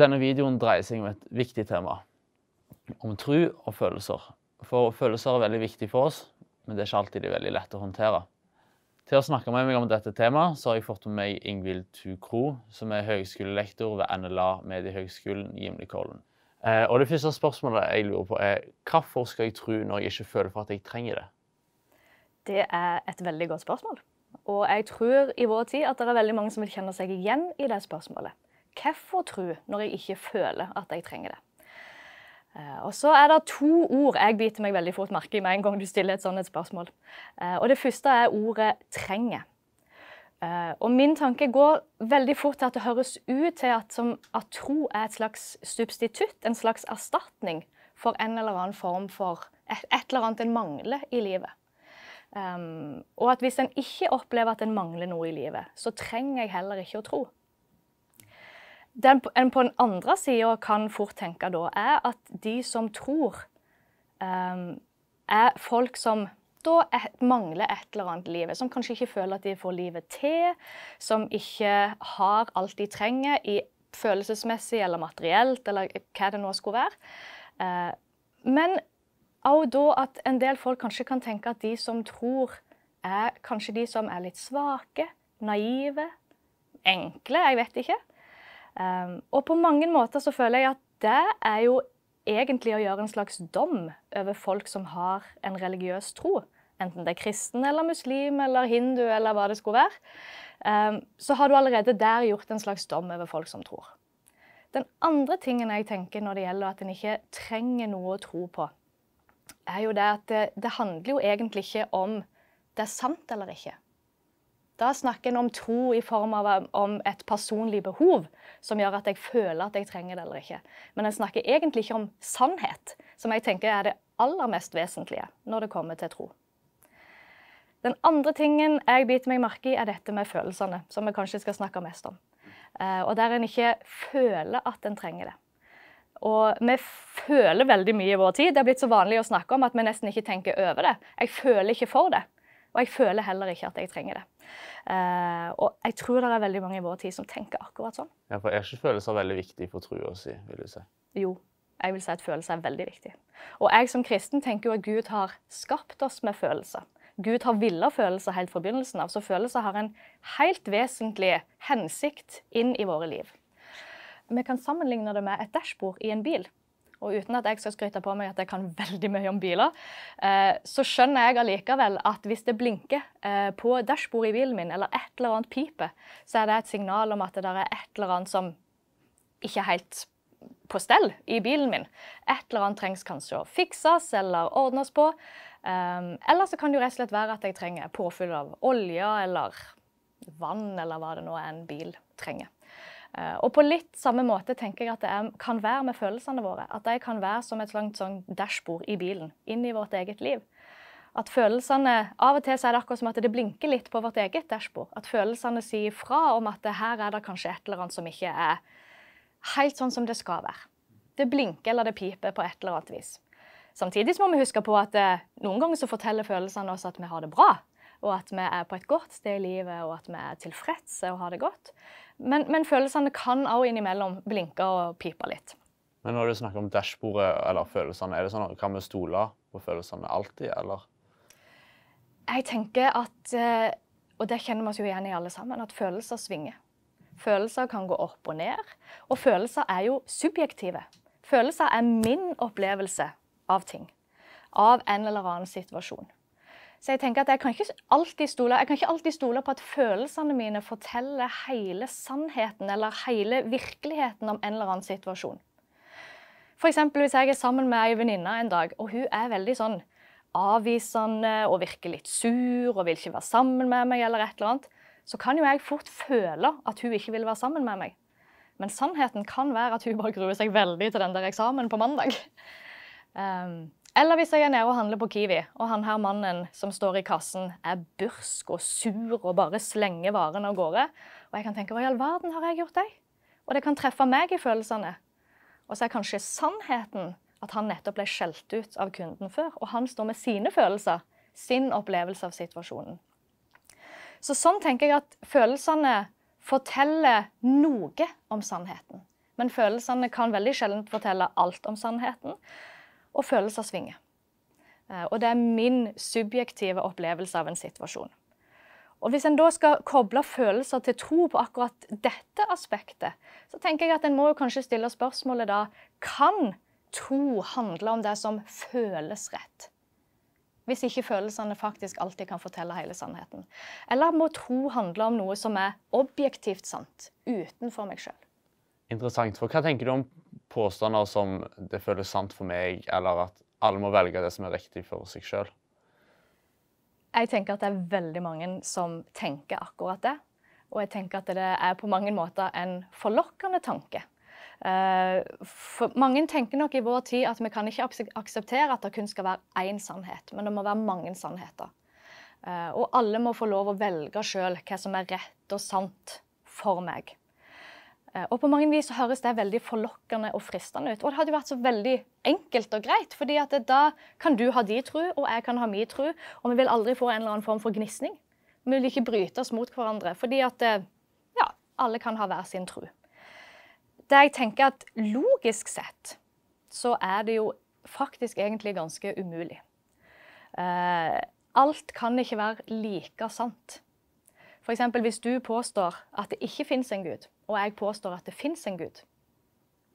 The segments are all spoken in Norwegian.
Denne videoen dreier seg om et viktig tema. Om tro og følelser. For følelser er veldig viktig for oss, men det er ikke alltid de er veldig lett å håndtere. Til å snakke med meg om dette temaet, så har jeg fått med meg Ingvild Tukro, som er høgskolelektor ved NLA Mediehøgskolen Gimlekollen. Eh, og det første spørsmålet jeg lurer på, er hvorfor skal jeg tro når jeg ikke føler for at jeg trenger det? Det er et veldig godt spørsmål. Og jeg tror i vår tid at det er veldig mange som vil kjenne seg igjen i det spørsmålet hvorfor tro når jeg ikke føler at jeg trenger det? Eh, og så er det to ord jeg biter meg veldig fort merke i med en gang du stiller et sånt spørsmål. Eh, og Det første er ordet 'trenger'. Eh, og Min tanke går veldig fort til at det høres ut til at, som, at tro er et slags substitutt, en slags erstatning for en eller annen form for et, eller annet en mangler i livet. Um, og at hvis en ikke opplever at en mangler noe i livet, så trenger jeg heller ikke å tro. Den, en på den andre sida kan fort tenke da, er at de som tror, um, er folk som da et, mangler et eller annet i livet. Som kanskje ikke føler at de får livet til, som ikke har alt de trenger i følelsesmessig eller materielt, eller hva det nå skulle være. Uh, men òg da at en del folk kanskje kan tenke at de som tror, er kanskje de som er litt svake, naive, enkle, jeg vet ikke. Ehm, og på mange måter så føler jeg at det er jo egentlig å gjøre en slags dom over folk som har en religiøs tro. Enten det er kristen eller muslim eller hindu eller hva det skulle være. Ehm, så har du allerede der gjort en slags dom over folk som tror. Den andre tingen jeg tenker når det gjelder at en ikke trenger noe å tro på, er jo det at det, det handler jo egentlig ikke om det er sant eller ikke. Da snakker en om tro i form av eh, om et personlig behov som gjør at jeg føler at jeg trenger det eller ikke. Men en snakker egentlig ikke om sannhet, som jeg tenker er det aller mest vesentlige når det kommer til tro. Den andre tingen jeg biter meg merke i, er dette med følelsene, som vi kanskje skal snakke mest om. Eh, og der en ikke føler at en trenger det. Og vi føler veldig mye i vår tid. Det er blitt så vanlig å snakke om at vi nesten ikke tenker over det. Jeg føler ikke for det. Og jeg føler heller ikke at jeg trenger det. Uh, og jeg tror det er veldig mange i vår tid som tenker akkurat sånn. Ja, for Er ikke følelser veldig viktig for trua si, vil du si? Jo, jeg vil si at følelser er veldig viktig. Og jeg som kristen tenker jo at Gud har skapt oss med følelser. Gud har villa følelser helt fra begynnelsen av, så følelser har en helt vesentlig hensikt inn i våre liv. Vi kan sammenligne det med et dashbord i en bil. Og uten at jeg skal skryte på meg at jeg kan veldig mye om biler, eh, så skjønner jeg allikevel at hvis det blinker eh, på dashbordet i bilen min, eller et eller annet piper, så er det et signal om at det er et eller annet som ikke er helt på stell i bilen min. Et eller annet trengs kanskje å fikses eller ordnes på. Eh, eller så kan det jo rett og slett være at jeg trenger påfyll av olje eller vann, eller hva det nå er en bil trenger. Eh, og på litt samme måte tenker jeg at det er, kan være med følelsene våre. At de kan være som et langt sånn dashbord i bilen, inn i vårt eget liv. At følelsene, Av og til så er det akkurat som at det blinker litt på vårt eget dashbord. At følelsene sier fra om at her er det kanskje et eller annet som ikke er helt sånn som det skal være. Det blinker eller det piper på et eller annet vis. Samtidig må vi huske på at eh, noen ganger så forteller følelsene oss at vi har det bra og at vi er på et godt sted i livet, og at vi er tilfredse og har det godt. Men, men følelsene kan også innimellom blinke og pipe litt. Men når du snakker om dashbordet eller følelsene, er det sånn at kan vi stole på følelsene alltid, eller? Jeg tenker at, eh, og det kjenner vi oss jo igjen i alle sammen, at følelser svinger. Følelser kan gå opp og ned, og følelser er jo subjektive. Følelser er min opplevelse av ting, av en eller annen situasjon. Så jeg tenker at jeg kan ikke alltid stole, jeg kan ikke alltid stole på at følelsene mine forteller hele sannheten eller hele virkeligheten om en eller annen situasjon. F.eks. hvis jeg er sammen med ei venninne en dag, og hun er veldig sånn avvisende og virker litt sur og vil ikke være sammen med meg, eller et eller annet, så kan jo jeg fort føle at hun ikke vil være sammen med meg. Men sannheten kan være at hun bare gruer seg veldig til den der eksamen på mandag. Um, Eller hvis jeg er nede og handler på Kiwi, og han her mannen som står i kassen, er bursk og sur og bare slenger varene av gårde. Og jeg kan tenke hva i all verden har jeg gjort, deg? Og det kan treffe meg i følelsene. Og så er kanskje sannheten at han nettopp ble skjelt ut av kunden før, og han står med sine følelser, sin opplevelse av situasjonen. Så sånn tenker jeg at følelsene forteller noe om sannheten. Men følelsene kan veldig sjelden fortelle alt om sannheten og følelser svinger. Eh, og det er min subjektive opplevelse av en situasjon. Og Hvis en da skal koble følelser til tro på akkurat dette aspektet, så tenker jeg at en må jo kanskje stille spørsmålet da Kan tro handle om det som føles rett? Hvis ikke følelsene faktisk alltid kan fortelle hele sannheten. Eller må tro handle om noe som er objektivt sant, utenfor meg sjøl? Interessant. For hva tenker du om påstander som det føles sant for meg, eller at alle må velge det som er riktig for seg sjøl. Jeg tenker at det er veldig mange som tenker akkurat det. Og jeg tenker at det er på mange måter en forlokkende tanke. Eh, for mange tenker nok i vår tid at vi kan ikke akseptere at det kun skal være én sannhet, men det må være mange sannheter. Eh, og alle må få lov å velge sjøl hva som er rett og sant for meg. Eh, og på mange vis så høres det veldig forlokkende og fristende ut. Og det hadde jo vært så veldig enkelt og greit, fordi at da kan du ha de tro, og jeg kan ha min tro, og vi vil aldri få en eller annen form for gnisning. Vi vil ikke bryte oss mot hverandre, fordi at eh, ja, alle kan ha hver sin tro. Det jeg tenker at logisk sett så er det jo faktisk egentlig ganske umulig. Eh, alt kan ikke være like sant. F.eks. hvis du påstår at det ikke fins en gud, og jeg påstår at det fins en gud.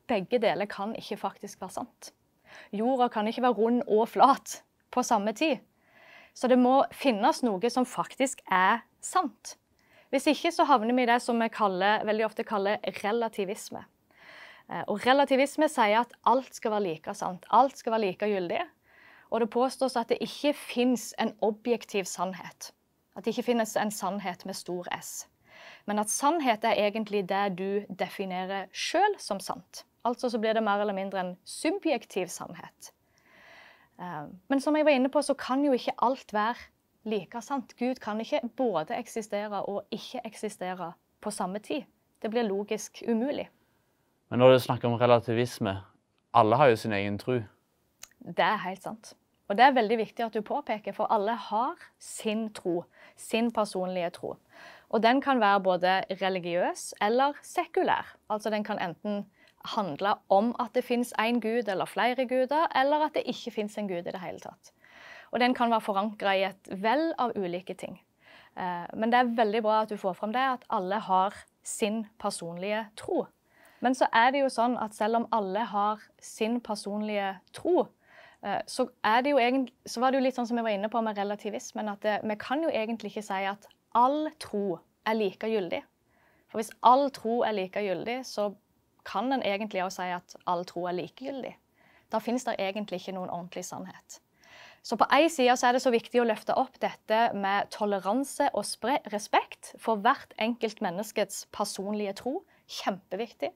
Begge deler kan ikke faktisk være sant. Jorda kan ikke være rund og flat på samme tid. Så det må finnes noe som faktisk er sant. Hvis ikke så havner vi i det som vi kaller, veldig ofte kaller relativisme. Eh, og relativisme sier at alt skal være like sant, alt skal være like gyldig. Og det påstås at det ikke fins en objektiv sannhet. At det ikke finnes en sannhet med stor S. Men at sannhet er egentlig det du definerer sjøl som sant. Altså så blir det mer eller mindre en subjektiv sannhet. Eh, men som jeg var inne på, så kan jo ikke alt være like sant. Gud kan ikke både eksistere og ikke eksistere på samme tid. Det blir logisk umulig. Men når du snakker om relativisme, alle har jo sin egen tro. Det er helt sant. Og Det er veldig viktig at du påpeker, for alle har sin tro, sin personlige tro. Og Den kan være både religiøs eller sekulær. Altså Den kan enten handle om at det fins én gud eller flere guder, eller at det ikke fins en gud i det hele tatt. Og Den kan være forankra i et vell av ulike ting. Eh, men det er veldig bra at du får fram det, at alle har sin personlige tro. Men så er det jo sånn at selv om alle har sin personlige tro, Eh, så, egentlig, så, var det jo litt sånn som vi var inne på med relativismen, at det, eh, vi kan jo egentlig ikke si at all tro er likegyldig. For hvis all tro er likegyldig, så kan en egentlig også si at all tro er likegyldig. Da finnes det egentlig ikke noen ordentlig sannhet. Så på én side er det så viktig å løfte opp dette med toleranse og respekt for hvert enkelt menneskets personlige tro. Kjempeviktig.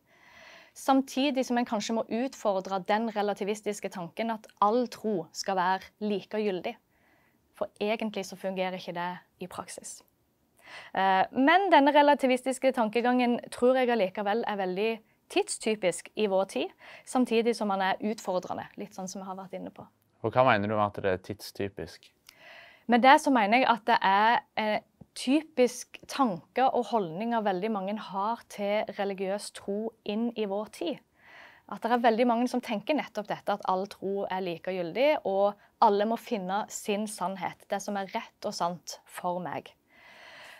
Samtidig som en kanskje må utfordre den relativistiske tanken at all tro skal være likegyldig. For egentlig så fungerer ikke det i praksis. Eh, men denne relativistiske tankegangen tror jeg allikevel er veldig tidstypisk i vår tid, samtidig som han er utfordrende, litt sånn som vi har vært inne på. Og Hva mener du med at det er tidstypisk? Med det så mener jeg at det er eh, typisk tanker og holdninger veldig mange har til religiøs tro inn i vår tid. At det er veldig mange som tenker nettopp dette, at all tro er likegyldig, og alle må finne sin sannhet, det som er rett og sant for meg.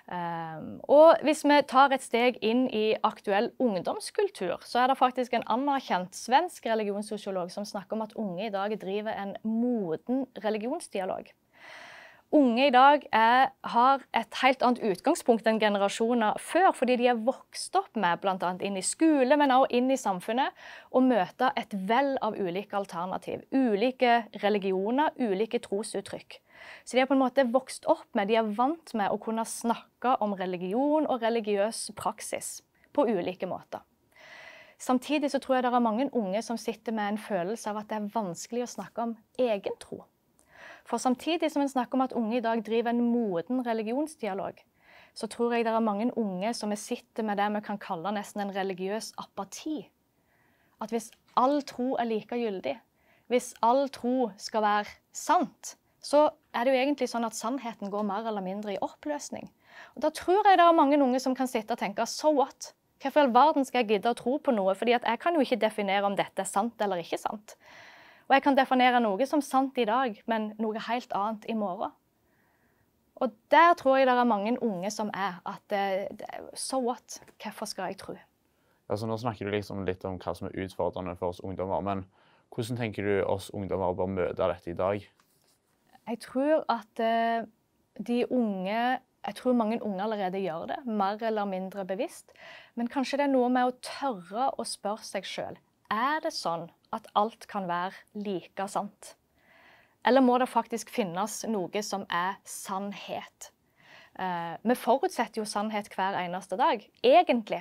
Um, og hvis vi tar et steg inn i aktuell ungdomskultur, så er det faktisk en anerkjent svensk religionssosiolog som snakker om at unge i dag driver en moden religionsdialog. Unge i dag er, har et helt annet utgangspunkt enn generasjoner før, fordi de er vokst opp med bl.a. inn i skole, men også inn i samfunnet, å møte et vell av ulike alternativ. Ulike religioner, ulike trosuttrykk. Så de er på en måte vokst opp med, de er vant med å kunne snakke om religion og religiøs praksis på ulike måter. Samtidig så tror jeg det er mange unge som sitter med en følelse av at det er vanskelig å snakke om egen tro. For samtidig som en snakker om at unge i dag driver en moden religionsdialog, så tror jeg det er mange unge som vi sitter med det vi kan kalle nesten en religiøs apati. At hvis all tro er likegyldig, hvis all tro skal være sant, så er det jo egentlig sånn at sannheten går mer eller mindre i oppløsning. Og Da tror jeg det er mange unge som kan sitte og tenke so what? Hvorfor i all verden skal jeg gidde å tro på noe? Fordi at jeg kan jo ikke definere om dette er sant eller ikke sant. Og jeg kan definere noe som sant i dag, men noe helt annet i morgen. Og der tror jeg det er mange unge som er at eh, So what? Hvorfor skal jeg tro? Altså, nå snakker du liksom litt om hva som er utfordrende for oss ungdommer. Men hvordan tenker du oss ungdommer bør møte dette i dag? Jeg tror at eh, de unge jeg tror mange unge allerede gjør det, mer eller mindre bevisst. Men kanskje det er noe med å tørre å spørre seg sjøl er det sånn at alt kan være like sant? Eller må det faktisk finnes noe som er sannhet? Eh, vi forutsetter jo sannhet hver eneste dag, egentlig.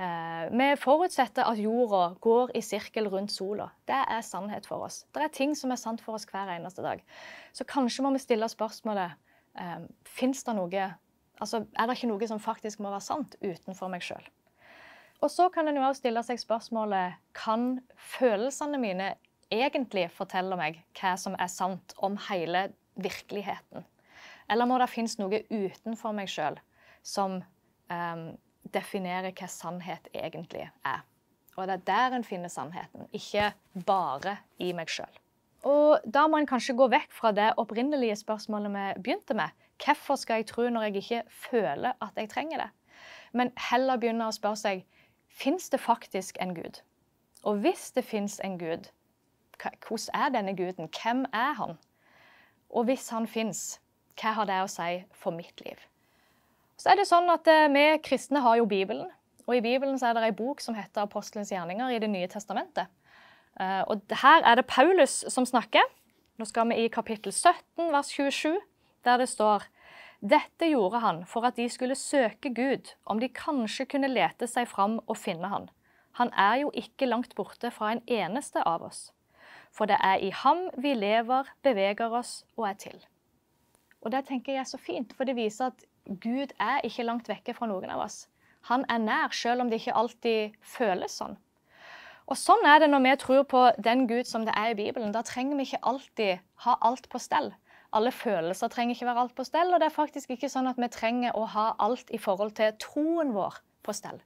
Eh, vi forutsetter at jorda går i sirkel rundt sola. Det er sannhet for oss. Det er ting som er sant for oss hver eneste dag. Så kanskje må vi stille spørsmålet eh, det noe Altså, er det ikke noe som faktisk må være sant utenfor meg sjøl? Og så kan en jo også stille seg spørsmålet kan følelsene mine egentlig fortelle meg hva som er sant om hele virkeligheten? Eller må det finnes noe utenfor meg sjøl som um, definerer hva sannhet egentlig er? Og det er der en finner sannheten, ikke bare i meg sjøl. Og da må en kanskje gå vekk fra det opprinnelige spørsmålet vi begynte med. Hvorfor skal jeg tro når jeg ikke føler at jeg trenger det? Men heller begynne å spørre seg Fins det faktisk en Gud? Og hvis det fins en Gud, hvordan er denne Guden? Hvem er han? Og hvis han fins, hva har det å si for mitt liv? Så er det sånn at eh, Vi kristne har jo Bibelen. Og I Bibelen er det ei bok som heter 'Apostelens gjerninger' i Det nye testamentet. Eh, og Her er det Paulus som snakker. Nå skal vi i kapittel 17, vers 27, der det står dette gjorde han for at de skulle søke Gud, om de kanskje kunne lete seg fram og finne han. Han er jo ikke langt borte fra en eneste av oss. For det er i ham vi lever, beveger oss og er til. Og Det tenker jeg er så fint, for det viser at Gud er ikke langt vekke fra noen av oss. Han er nær, selv om det ikke alltid føles sånn. Og Sånn er det når vi tror på den Gud som det er i Bibelen. Da trenger vi ikke alltid ha alt på stell alle følelser trenger ikke være alt på stell. Og det er faktisk ikke sånn at vi trenger å ha alt i forhold til troen vår på stell.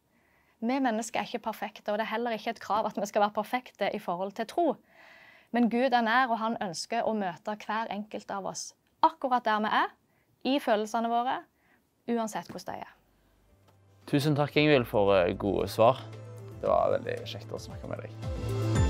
Vi mennesker er ikke perfekte, og det er heller ikke et krav at vi skal være perfekte i forhold til tro. Men Gud er nær, og han ønsker å møte hver enkelt av oss akkurat der vi er, i følelsene våre, uansett hvordan det er. Tusen takk, Ingvild, for eh, gode svar. Det var veldig kjekt å snakke med deg.